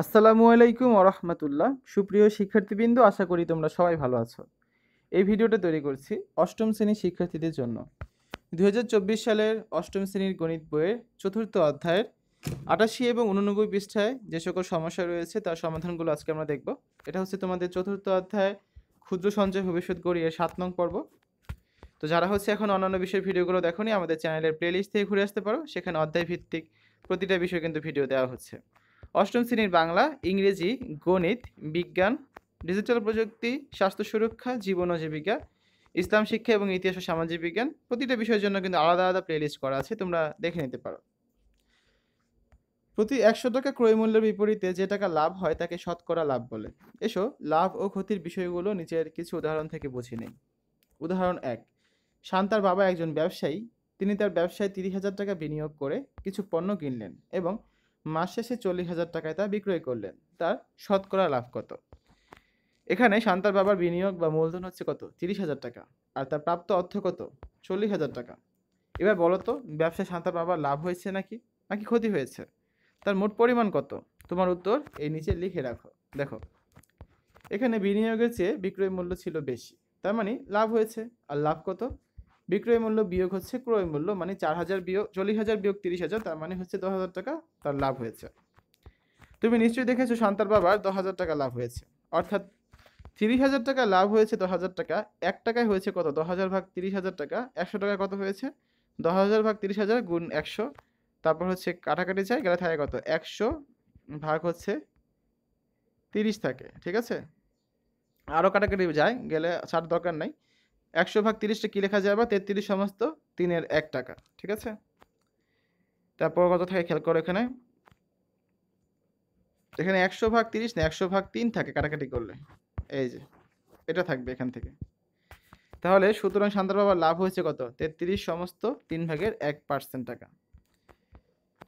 আসসালামু আলাইকুম আরহামতুল্লাহ সুপ্রিয় শিক্ষার্থীবৃন্দ আশা করি তোমরা সবাই ভালো আছো এই ভিডিওটা তৈরি করছি অষ্টম শ্রেণীর শিক্ষার্থীদের জন্য দু সালের অষ্টম শ্রেণীর গণিত বইয়ের চতুর্থ অধ্যায়ের আটাশি এবং উননব্বই পৃষ্ঠায় যে সকল সমস্যা রয়েছে তার সমাধানগুলো আজকে আমরা দেখব এটা হচ্ছে তোমাদের চতুর্থ অধ্যায় ক্ষুদ্র সঞ্চয় ভবিষ্যৎ গড়িয়ে সাত নং পর্ব তো যারা হচ্ছে এখন অন্যান্য বিষয়ের ভিডিওগুলো দেখো আমাদের চ্যানেলের প্লেলিস্ট থেকে ঘুরে আসতে পারো সেখানে অধ্যায় ভিত্তিক প্রতিটা বিষয় কিন্তু ভিডিও দেওয়া হচ্ছে অষ্টম শ্রেণীর বাংলা ইংরেজি গণিত বিজ্ঞান ডিজিটাল প্রযুক্তি স্বাস্থ্য সুরক্ষা জীবন ও জীবিকা ইসলাম শিক্ষা এবং ইতিহাস ও সামাজিক বিজ্ঞান প্রতিটা বিষয়ের জন্য কিন্তু আলাদা আলাদা প্লেলিস্ট করা আছে তোমরা দেখে নিতে পারো প্রতি একশো টাকা ক্রয় মূল্যের বিপরীতে যে টাকা লাভ হয় তাকে শতকরা লাভ বলে এসো লাভ ও ক্ষতির বিষয়গুলো নিচের কিছু উদাহরণ থেকে বুঝে নেই উদাহরণ এক শান্তার বাবা একজন ব্যবসায়ী তিনি তার ব্যবসায় তিরিশ হাজার টাকা বিনিয়োগ করে কিছু পণ্য কিনলেন এবং মাস শেষে চল্লিশ হাজার টাকায় তা বিক্রয় করলেন তার শতকরা লাভ কত এখানে শান্তার বাবার বিনিয়োগ বা মূলধন হচ্ছে কত তিরিশ হাজার টাকা আর তার প্রাপ্ত অর্থ কত চল্লিশ হাজার টাকা এবার বলো তো ব্যবসায় শান্তার বাবার লাভ হয়েছে নাকি নাকি ক্ষতি হয়েছে তার মোট পরিমাণ কত তোমার উত্তর এই নিচে লিখে রাখো দেখো এখানে বিনিয়োগের চেয়ে বিক্রয় মূল্য ছিল বেশি তার মানে লাভ হয়েছে আর লাভ কত বিক্রয় মূল্য বিয়োগ হচ্ছে ক্রয় মূল্য মানে চার হাজার বিয়োগ চল্লিশ হাজার বিয়োগ তিরিশ হাজার তার মানে হচ্ছে দশ হাজার টাকা তার লাভ হয়েছে তুমি নিশ্চয়ই দেখেছো শান্তার বাবার দশ হাজার টাকা লাভ হয়েছে অর্থাৎ তিরিশ হাজার টাকা লাভ হয়েছে দশ হাজার টাকা এক টাকায় হয়েছে কত দশ হাজার ভাগ তিরিশ হাজার টাকা একশো টাকা কত হয়েছে দশ হাজার ভাগ তিরিশ হাজার গুণ একশো তারপর হচ্ছে কাটাকাটি চাই গেলে থাকে কত একশো ভাগ হচ্ছে তিরিশ থাকে ঠিক আছে আরও কাটাকাটি যায় গেলে ছাড় দরকার নাই একশো ভাগ তিরিশটা কী লেখা যায় বা তেত্রিশ সমস্ত তিনের এক টাকা ঠিক আছে তারপর কত থাকে খেয়াল করো এখানে এখানে একশো ভাগ তিরিশ না একশো ভাগ তিন থাকে কাটাকাটি করলে এই যে এটা থাকবে এখান থেকে তাহলে সুতরাং শান্তার বাবার লাভ হয়েছে কত তেত্রিশ সমস্ত তিন ভাগের এক পার্সেন্ট টাকা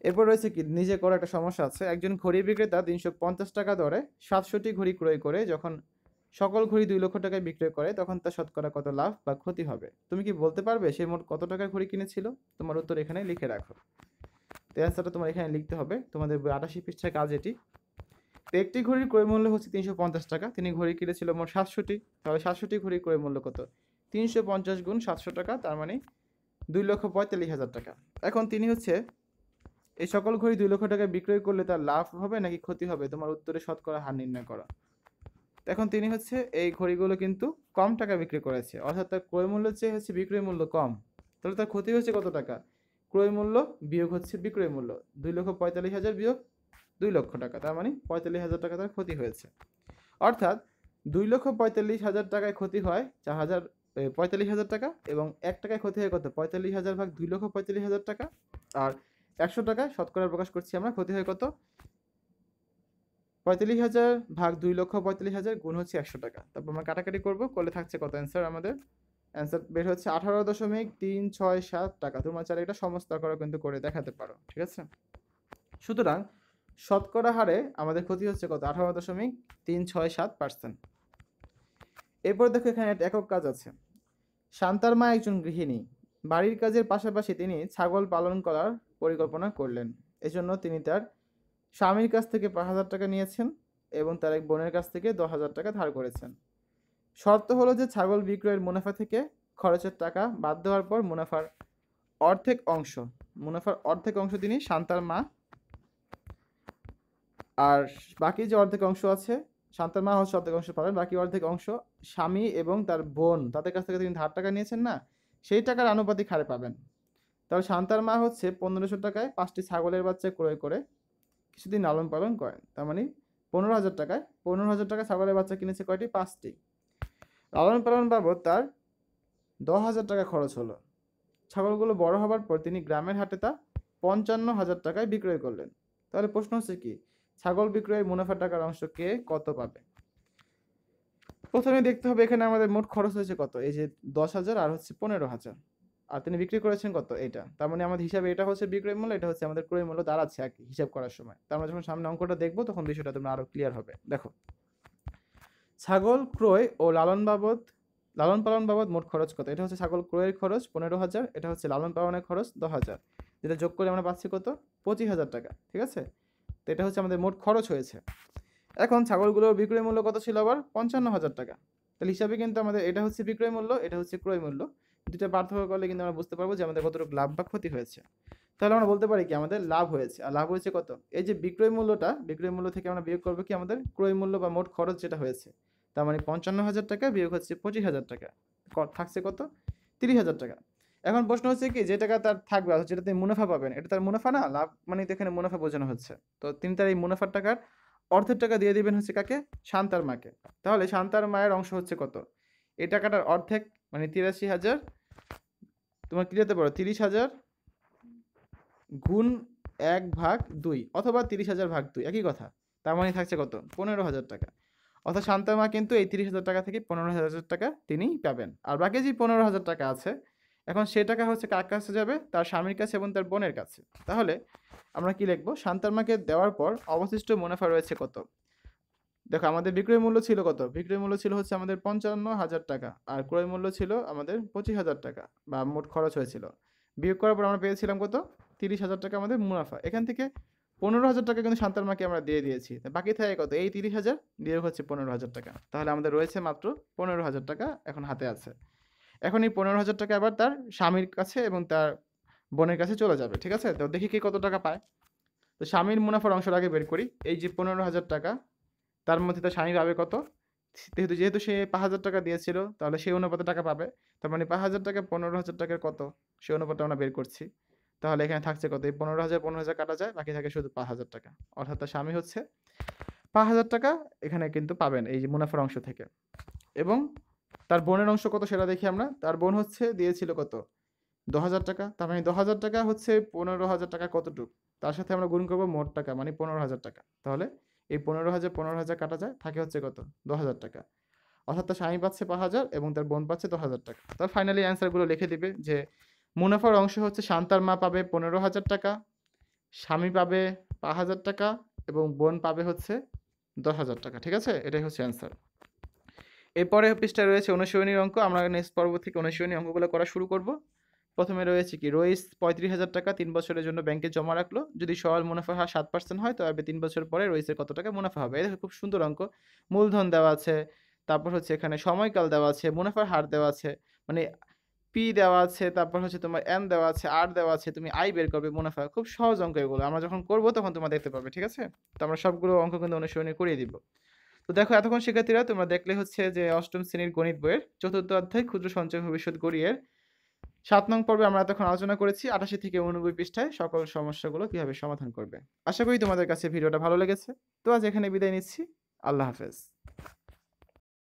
এরপর রয়েছে কি নিজে করা একটা সমস্যা আছে একজন ঘড়ি বিক্রেতা তিনশো পঞ্চাশ টাকা দরে সাতশোটি ঘড়ি ক্রয় করে যখন সকল ঘড়ি দুই লক্ষ টাকায় বিক্রয় করে তখন তার শতকরা কত লাভ বা ক্ষতি হবে তুমি কি বলতে পারবে সে মোট কত টাকার ঘড়ি কিনেছিল তোমার উত্তর এখানে লিখে রাখো তো অ্যান্সারটা তোমার এখানে লিখতে হবে তোমাদের আটাশি পৃষ্ঠায় কাজ এটি তো একটি ঘড়ির ক্রয় মূল্য হচ্ছে তিনশো পঞ্চাশ টাকা তিনি ঘড়ি কিনেছিল মোট সাতশোটি তাহলে সাতশোটি ঘড়ির ক্রয় মূল্য কত তিনশো পঞ্চাশ গুণ সাতশো টাকা তার মানে দুই লক্ষ পঁয়তাল্লিশ হাজার টাকা এখন তিনি হচ্ছে এই সকল ঘড়ি দুই লক্ষ টাকা বিক্রয় করলে তার লাভ হবে নাকি ক্ষতি হবে তোমার উত্তরে শতকরা হার নির্ণয় করা এখন তিনি হচ্ছে এই ঘড়িগুলো কিন্তু কম টাকা বিক্রি করেছে অর্থাৎ তার ক্রয় মূল্য চেয়ে হচ্ছে বিক্রয় মূল্য কম তাহলে তার ক্ষতি হচ্ছে কত টাকা ক্রয় মূল্য বিয়োগ হচ্ছে বিক্রয় মূল্য দুই লক্ষ পঁয়তাল্লিশ হাজার বিয়োগ দুই লক্ষ টাকা তার মানে পঁয়তাল্লিশ হাজার টাকা তার ক্ষতি হয়েছে অর্থাৎ দুই লক্ষ পঁয়তাল্লিশ হাজার টাকায় ক্ষতি হয় চার হাজার পঁয়তাল্লিশ হাজার টাকা এবং এক টাকায় ক্ষতি হয় কত পঁয়তাল্লিশ হাজার ভাগ দুই লক্ষ পঁয়তাল্লিশ হাজার টাকা আর একশো টাকায় শতকরা প্রকাশ করছি আমরা ক্ষতি হয় কত পঁয়তাল্লিশ হাজার ভাগ দুই লক্ষ পঁয়তাল্লিশ হাজার গুণ হচ্ছে একশো টাকা তারপর আমরা কাটাকাটি করবো করলে থাকছে কত অ্যান্সার আমাদের অ্যান্সার বের হচ্ছে আঠারো দশমিক তিন ছয় সাত টাকা তোমার চাইলে এটা সমস্ত করা কিন্তু করে দেখাতে পারো ঠিক আছে সুতরাং শতকরা হারে আমাদের ক্ষতি হচ্ছে কত আঠারো দশমিক তিন ছয় সাত পার্সেন্ট এরপর দেখো এখানে একটা একক কাজ আছে শান্তার মা একজন গৃহিণী বাড়ির কাজের পাশাপাশি তিনি ছাগল পালন করার পরিকল্পনা করলেন এজন্য তিনি তার স্বামীর কাছ থেকে পাঁচ হাজার টাকা নিয়েছেন এবং তার এক বোনের কাছ থেকে দশ হাজার টাকা ধার করেছেন শর্ত হলো যে ছাগল বিক্রয়ের মুনাফা থেকে খরচের টাকা বাদ দেওয়ার পর মুনাফার অর্ধেক অংশ মুনাফার অর্ধেক অংশ তিনি শান্তার মা আর বাকি যে অর্ধেক অংশ আছে শান্তার মা হচ্ছে অর্ধেক অংশ পাবেন বাকি অর্ধেক অংশ স্বামী এবং তার বোন তাদের কাছ থেকে তিনি ধার টাকা নিয়েছেন না সেই টাকার আনুপাতিক হারে পাবেন তবে শান্তার মা হচ্ছে পনেরোশো টাকায় পাঁচটি ছাগলের বাচ্চা ক্রয় করে কিছুদিন লালন পালন করেন তার মানে পনেরো হাজার টাকায় পনেরো হাজার টাকা ছাগলের বাচ্চা কিনেছে কয়টি পাঁচটি লালন পালন বাবদ তার দশ হাজার টাকা খরচ হলো ছাগলগুলো বড় হবার পর তিনি গ্রামের হাটে তা পঞ্চান্ন হাজার টাকায় বিক্রয় করলেন তাহলে প্রশ্ন হচ্ছে কি ছাগল বিক্রয়ের মুনাফা টাকার অংশ কে কত পাবে প্রথমে দেখতে হবে এখানে আমাদের মোট খরচ হয়েছে কত এই যে দশ হাজার আর হচ্ছে পনেরো হাজার আর তিনি বিক্রি করেছেন কত এটা তার মানে আমাদের হিসাবে এটা হচ্ছে বিক্রয় মূল্য এটা হচ্ছে আমাদের ক্রয় মূল্য দাঁড়াচ্ছে আর হিসাব করার সময় তার আমরা মানে যখন সামনে অঙ্কটা দেখবো তখন বিষয়টা তোমরা আরও ক্লিয়ার হবে দেখো ছাগল ক্রয় ও লালন বাবদ লালন পালন বাবদ মোট খরচ কত এটা হচ্ছে ছাগল ক্রয়ের খরচ পনেরো হাজার এটা হচ্ছে লালন পালনের খরচ দশ হাজার যেটা যোগ করে আমরা পাচ্ছি কত পঁচিশ হাজার টাকা ঠিক আছে তো এটা হচ্ছে আমাদের মোট খরচ হয়েছে এখন ছাগলগুলোর বিক্রয় মূল্য কত ছিল আবার পঞ্চান্ন হাজার টাকা তাহলে হিসাবে কিন্তু আমাদের এটা হচ্ছে বিক্রয় মূল্য এটা হচ্ছে ক্রয় মূল্য দুটা পার্থক্য করলে কিন্তু আমরা বুঝতে পারবো যে আমাদের কতটুকু লাভ বা ক্ষতি হয়েছে তাহলে আমরা বলতে পারি কি আমাদের লাভ হয়েছে আর লাভ হয়েছে কত এই যে বিক্রয় মূল্যটা বিক্রয় মূল্য থেকে আমরা বিয়োগ করবো কি আমাদের ক্রয় মূল্য বা মোট খরচ যেটা হয়েছে তার মানে পঞ্চান্ন হাজার টাকা বিয়োগ হচ্ছে পঁচিশ হাজার টাকা থাকছে কত তিরিশ হাজার টাকা এখন প্রশ্ন হচ্ছে কি যে টাকা তার থাকবে অথচ যেটা তিনি মুনাফা পাবেন এটা তার মুনাফা না লাভ মানে এখানে মুনাফা বোঝানো হচ্ছে তো তিনি তার এই মুনাফার টাকার অর্ধের টাকা দিয়ে দিবেন হচ্ছে কাকে শান্তার মাকে তাহলে শান্তার মায়ের অংশ হচ্ছে কত এই টাকাটার অর্ধেক মানে তিরাশি হাজার তোমার কী যেতে পারো তিরিশ হাজার গুণ এক ভাগ দুই অথবা তিরিশ হাজার ভাগ দুই একই কথা তার মানে থাকছে কত পনেরো হাজার টাকা অর্থাৎ শান্তমা কিন্তু এই তিরিশ হাজার টাকা থেকে পনেরো হাজার টাকা তিনি পাবেন আর বাকি যে পনেরো হাজার টাকা আছে এখন সে টাকা হচ্ছে কার কাছে যাবে তার স্বামীর কাছে এবং তার বোনের কাছে তাহলে আমরা কি লিখবো শান্তার মাকে দেওয়ার পর অবশিষ্ট মুনাফা রয়েছে কত দেখো আমাদের বিক্রয় মূল্য ছিল কত বিক্রয় মূল্য ছিল হচ্ছে আমাদের পঞ্চান্ন হাজার টাকা আর ক্রয় মূল্য ছিল আমাদের পঁচিশ হাজার টাকা বা মোট খরচ হয়েছিল বিয়োগ করার পর আমরা পেয়েছিলাম কত তিরিশ হাজার টাকা আমাদের মুনাফা এখান থেকে পনেরো হাজার টাকা কিন্তু সান্তার মাকে আমরা দিয়ে দিয়েছি বাকি থাকে কত এই তিরিশ হাজার দিয়ে হচ্ছে পনেরো হাজার টাকা তাহলে আমাদের রয়েছে মাত্র পনেরো হাজার টাকা এখন হাতে আছে এখন এই পনেরো হাজার টাকা আবার তার স্বামীর কাছে এবং তার বোনের কাছে চলে যাবে ঠিক আছে তো দেখি কে কত টাকা পায় তো স্বামীর মুনাফার অংশটা আগে বের করি এই যে পনেরো হাজার টাকা তার মধ্যে তার স্বামী পাবে কত যেহেতু যেহেতু সে পাঁচ হাজার টাকা দিয়েছিল তাহলে সেই অনুপাতে টাকা পাবে তার মানে পাঁচ হাজার টাকা পনেরো হাজার টাকার কত সেই অনুপাতে আমরা বের করছি তাহলে এখানে থাকছে কত এই পনেরো হাজার পনেরো হাজার কাটা যায় বাকি থাকে শুধু পাঁচ হাজার টাকা অর্থাৎ তার স্বামী হচ্ছে পাঁচ হাজার টাকা এখানে কিন্তু পাবেন এই যে মুনাফার অংশ থেকে এবং তার বোনের অংশ কত সেটা দেখি আমরা তার বোন হচ্ছে দিয়েছিল কত দশ হাজার টাকা তার মানে দশ হাজার টাকা হচ্ছে পনেরো হাজার টাকা কতটুক তার সাথে আমরা গুণ করবো মোট টাকা মানে পনেরো হাজার টাকা তাহলে এই পনেরো হাজার পনেরো হাজার কাটা যায় থাকে হচ্ছে কত দশ হাজার টাকা অর্থাৎ তার স্বামী পাচ্ছে পাঁচ হাজার এবং তার বোন পাচ্ছে দশ হাজার টাকা তার ফাইনালি অ্যান্সারগুলো লিখে দিবে যে মুনাফার অংশ হচ্ছে শান্তার মা পাবে পনেরো হাজার টাকা স্বামী পাবে পাঁচ হাজার টাকা এবং বোন পাবে হচ্ছে দশ হাজার টাকা ঠিক আছে এটাই হচ্ছে অ্যান্সার এরপরে পৃষ্ঠায় রয়েছে অনুশীলনীর অঙ্ক আমরা নেক্সট পর্ব থেকে অনুশীলনী অঙ্কগুলো করা শুরু করব প্রথমে রয়েছে কি রইস পঁয়ত্রিশ হাজার টাকা তিন বছরের জন্য ব্যাংকে জমা রাখলো যদি সরল মুনাফা হার সাত পার্সেন্ট হয় তবে তিন বছর পরে রইসের কত টাকা মুনাফা হবে এদের খুব সুন্দর অঙ্ক মূলধন দেওয়া আছে তারপর হচ্ছে এখানে সময়কাল দেওয়া আছে মুনাফার হার দেওয়া আছে মানে পি দেওয়া আছে তারপর হচ্ছে তোমার এন দেওয়া আছে আর দেওয়া আছে তুমি আই বের করবে মুনাফা খুব সহজ অঙ্ক এগুলো আমরা যখন করবো তখন তোমরা দেখতে পাবে ঠিক আছে তো আমরা সবগুলো অঙ্ক কিন্তু অনুসরণে করিয়ে দিব তো দেখো এতক্ষণ শিক্ষার্থীরা তোমরা দেখলে হচ্ছে যে অষ্টম শ্রেণীর গণিত বইয়ের চতুর্থ অধ্যায় ক্ষুদ্র সঞ্চয় ভবিষ্যৎ গড়িয়ের সাত নং পর্বে আমরা এতক্ষণ আলোচনা করেছি আঠাশি থেকে উনব্বই পৃষ্ঠায় সকল সমস্যাগুলো কিভাবে সমাধান করবে আশা করি তোমাদের কাছে ভিডিওটা ভালো লেগেছে তো আজ এখানে বিদায় নিচ্ছি আল্লাহ হাফেজ